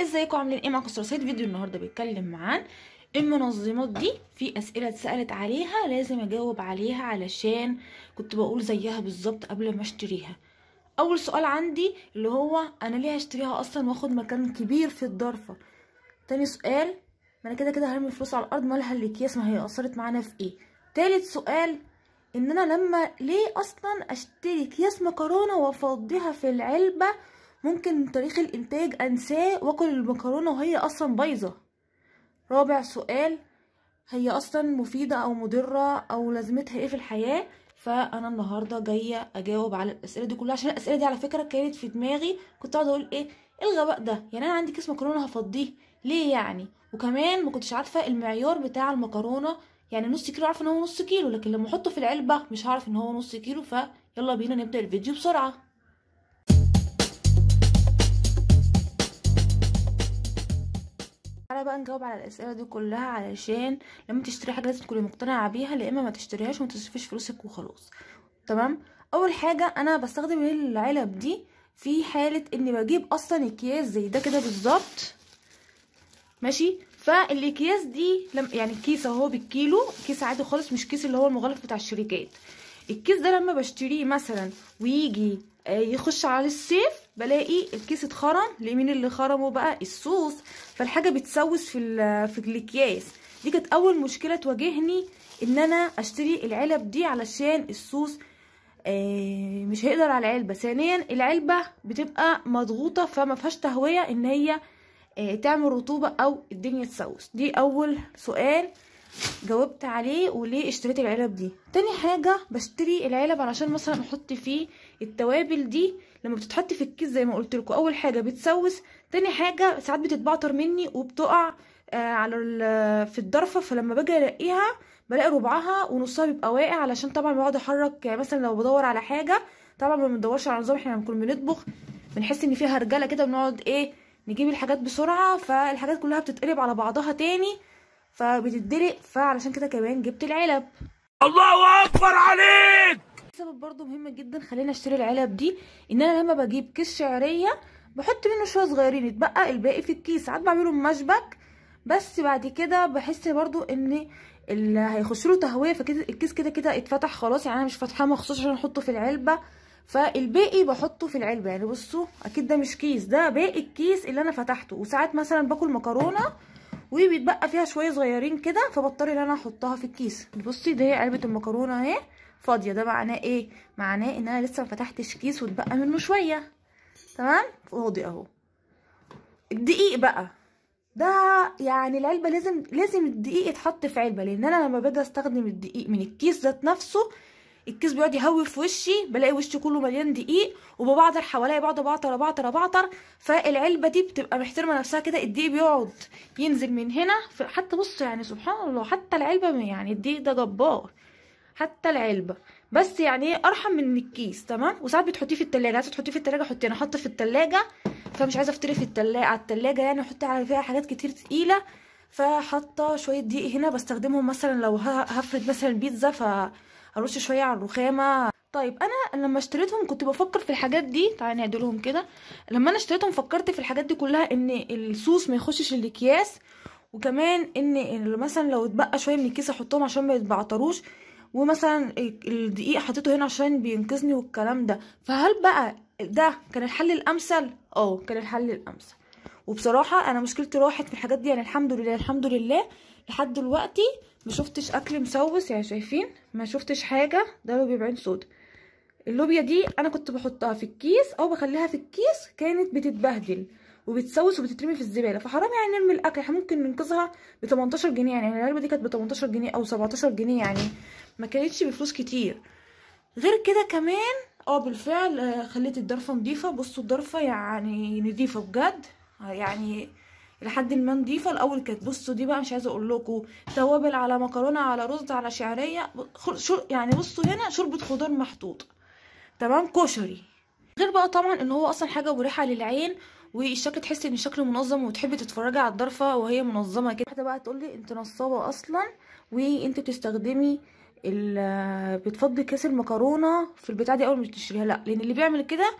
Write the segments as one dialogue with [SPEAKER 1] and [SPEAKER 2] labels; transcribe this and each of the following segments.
[SPEAKER 1] ازيكم عاملين ايه معاكم استاذ فيديو النهارده بيتكلم عن المنظمات دي في اسئله اتسالت عليها لازم اجاوب عليها علشان كنت بقول زيها بالظبط قبل ما اشتريها اول سؤال عندي اللي هو انا ليه هشتريها اصلا واخد مكان كبير في الدرفه تاني سؤال ما انا كده كده هرمي فلوس على الارض مالها الاكياس ما هي اثرت معانا في ايه تالت سؤال ان انا لما ليه اصلا اشتري اكياس مكرونه وافضيها في العلبه ممكن تاريخ الانتاج انساه واكل المكرونه وهي اصلا بايظه رابع سؤال هي اصلا مفيده او مضره او لازمتها ايه في الحياه فانا النهارده جايه اجاوب على الاسئله دي كلها عشان الاسئله دي على فكره كانت في دماغي كنت قاعده اقول إيه،, ايه الغباء ده يعني انا عندي كيس مكرونه هفضيه ليه يعني وكمان ما كنتش عارفه المعيار بتاع المكرونه يعني نص كيلو عارفه ان هو نص كيلو لكن لما احطه في العلبه مش هعرف ان هو نص كيلو فيلا بينا نبدا الفيديو بسرعه تعالى بقى نجاوب على الاسئله دي كلها علشان لما تشتري حاجه لازم تكوني مقتنعه بيها لا اما ما تشتريهاش وما تصرفيش فلوسك وخلاص تمام اول حاجه انا بستخدم العلب دي في حاله اني بجيب اصلا اكياس زي ده كده بالظبط ماشي فالاكياس دي لم يعني كيس اهو بالكيلو كيس عادي خالص مش كيس اللي هو المغلف بتاع الشركات الكيس ده لما بشتريه مثلا ويجي آه، يخش على السيف بلاقي الكيس اتخرم لمين اللي خرمه بقى الصوص فالحاجه بتسوس في في الاكياس دي كانت اول مشكله تواجهني ان انا اشتري العلب دي علشان الصوص آه، مش هيقدر على العلبه ثانيا العلبه بتبقى مضغوطه فما فيهاش تهويه ان هي آه، تعمل رطوبه او الدنيا تسوس دي اول سؤال جاوبت عليه وليه اشتريت العلب دي تاني حاجه بشتري العلب علشان مثلا احط فيه التوابل دي لما بتتحط في الكيس زي ما قلت لكم اول حاجه بتسوس تاني حاجه ساعات بتتبعتر مني وبتقع آه، على في الضرفه فلما باجي الاقيها بلاقي ربعها ونصها بيبقى واقع علشان طبعا بقعد احرك يعني مثلا لو بدور على حاجه طبعا ما بندورش على نظام احنا لما بنكون بنطبخ بنحس ان فيها هرجله كده بنقعد ايه نجيب الحاجات بسرعه فالحاجات كلها بتتقلب على بعضها تاني فبتتدلق فعلشان كده كمان جبت العلب
[SPEAKER 2] الله اكبر عليك
[SPEAKER 1] سبب برضو مهم جدا خلينا اشتري العلب دي ان انا لما بجيب كيس شعريه بحط منه شويه صغيرين يتبقى الباقي في الكيس ساعات بعمله مشبك بس بعد كده بحس برضو ان اللي هيخش له تهويه فكده الكيس كده كده اتفتح خلاص يعني انا مش فاتحاه مخصوص عشان احطه في العلبه فالباقي بحطه في العلبه يعني بصوا اكيد ده مش كيس ده باقي الكيس اللي انا فتحته وساعات مثلا باكل مكرونه وبيتبقى فيها شويه صغيرين كده فبضطر ان انا احطها في الكيس بصي ده هي علبه المكرونه اهي فاضيه ده معناه ايه معناه ان انا لسه ما فتحتش كيس واتبقى منه شويه تمام فاضي اهو الدقيق بقى ده يعني العلبه لازم لازم الدقيق يتحط في علبه لان انا لما باجي استخدم الدقيق من الكيس ذات نفسه الكيس بيقعد يهوي في وشي بلاقي وشي كله مليان دقيق وببعضر حواليا بقعد بعطر بعطر بعطر فالعلبه دي بتبقى محترمه نفسها كده الدقيق بيقعد ينزل من هنا حتى بص يعني سبحان الله حتى العلبه يعني الدقيق ده جبار حتى العلبه بس يعني ايه ارحم من الكيس تمام وساعات بتحطيه في التلاجة عايزه تحطيه في التلاجة حطيه انا حاطه في التلاجة فمش عايزه افطري في التلاجة على التلاجة يعني احط فيها حاجات كتير تقيله فحاطه شويه دقيق هنا بستخدمهم مثلا لو هفرد مثلا بيتزا فهرش شويه على الرخامه طيب انا لما اشتريتهم كنت بفكر في الحاجات دي تعالى نعدلهم كده لما انا اشتريتهم فكرت في الحاجات دي كلها ان الصوص ما يخشش الاكياس وكمان ان مثلا لو اتبقى شويه من الكيس احطهم عشان ما يتبعتروش ومثلا الدقيق حطيته هنا عشان بينقذني والكلام ده فهل بقى ده كان الحل الامثل اه كان الحل الامثل وبصراحه انا مشكلتي راحت في الحاجات دي يعني الحمد لله الحمد لله لحد دلوقتي ما شفتش اكل مسوس يعني شايفين ما شفتش حاجه ده لوبيا بعين سود اللوبيا دي انا كنت بحطها في الكيس او بخليها في الكيس كانت بتتبهدل وبتسوس وبتترمي في الزباله فحرام يعني نرمي الاكل احنا ممكن ننقذها ب 18 جنيه يعني العلبه دي كانت ب 18 جنيه او 17 جنيه يعني ما كانتش بفلوس كتير غير كده كمان اه بالفعل آه، خليت الدرفة نضيفه بصوا الدرفة يعني نضيفه بجد آه، يعني لحد ما نضيفه الاول كانت بصوا دي بقى مش عايزه اقول لكم توابل على مكرونه على رز على شعريه يعني بصوا هنا شوربه خضار محطوطه تمام كشري غير بقى طبعا ان هو اصلا حاجه مريحه للعين والشكل تحسي ان الشكل منظم وتحبي تتفرجي على الدرفة وهي منظمه كده واحده بقى تقول لي انت نصابه اصلا وانت بتستخدمي بتفضي كاس المكرونه في البتاع دي اول ما تشتريها لا لان اللي بيعمل كده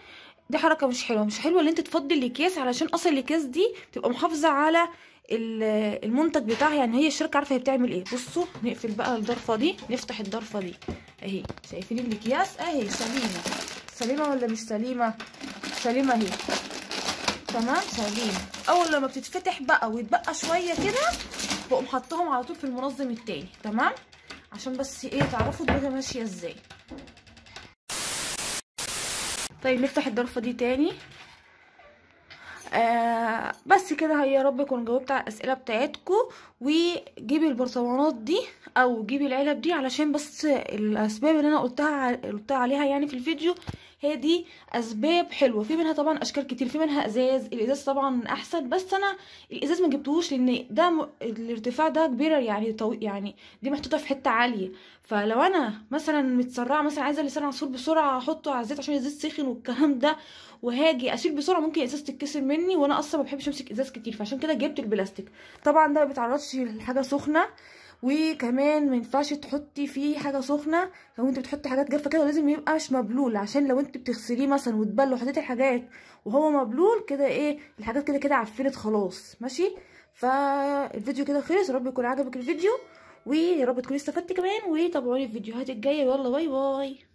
[SPEAKER 1] دي حركه مش حلوه مش حلوه ان انت تفضي الاكياس علشان اصل الاكياس دي تبقى محافظه على المنتج بتاعها يعني هي الشركه عارفه هي بتعمل ايه بصوا نقفل بقى الضرفه دي نفتح الضرفه دي اهي شايفين الاكياس اهي سليمه سليمه ولا مش سليمه سليمه اهي تمام سليمه اول لما بتتفتح بقى ويتبقى شويه كده بقوم حطهم على طول في المنظم التاني تمام عشان بس ايه تعرفوا الدنيا ماشيه ازاي طيب نفتح الضرفه دي تاني آه، بس كده يا رب اكون جاوبت على الاسئله بتاعتكو وجيبي البرطمانات دي او جيبي العلب دي علشان بس الاسباب اللي انا قلتها قلتها عليها يعني في الفيديو هي دي اسباب حلوه في منها طبعا اشكال كتير في منها ازاز الازاز طبعا احسن بس انا الازاز ما جبتهوش لان ده م... الارتفاع ده كبير يعني طو... يعني دي محطوطه في حته عاليه فلو انا مثلا متسرعه مثلا عايزه لسان عصفور بسرعه احطه على الزيت عشان الزيت سخن والكلام ده وهاجي اشيل بسرعه ممكن الازاز تتكسر مني مني وانا اصلا ما بحبش امسك ازاز كتير فعشان كده جبت البلاستيك طبعا ده ما بيتعرضش لحاجه سخنه وكمان ما ينفعش تحطي فيه حاجه سخنه لو انت بتحطي حاجات جافه كده لازم يبقى مش مبلول عشان لو انت بتغسليه مثلا وتبل وحطيتي الحاجات وهو مبلول كده ايه الحاجات كده كده عفنت خلاص ماشي فالفيديو كده خلص يا رب يكون عجبك الفيديو ويا رب تكوني استفدتي كمان وتابعوني الفيديوهات الجايه يلا باي باي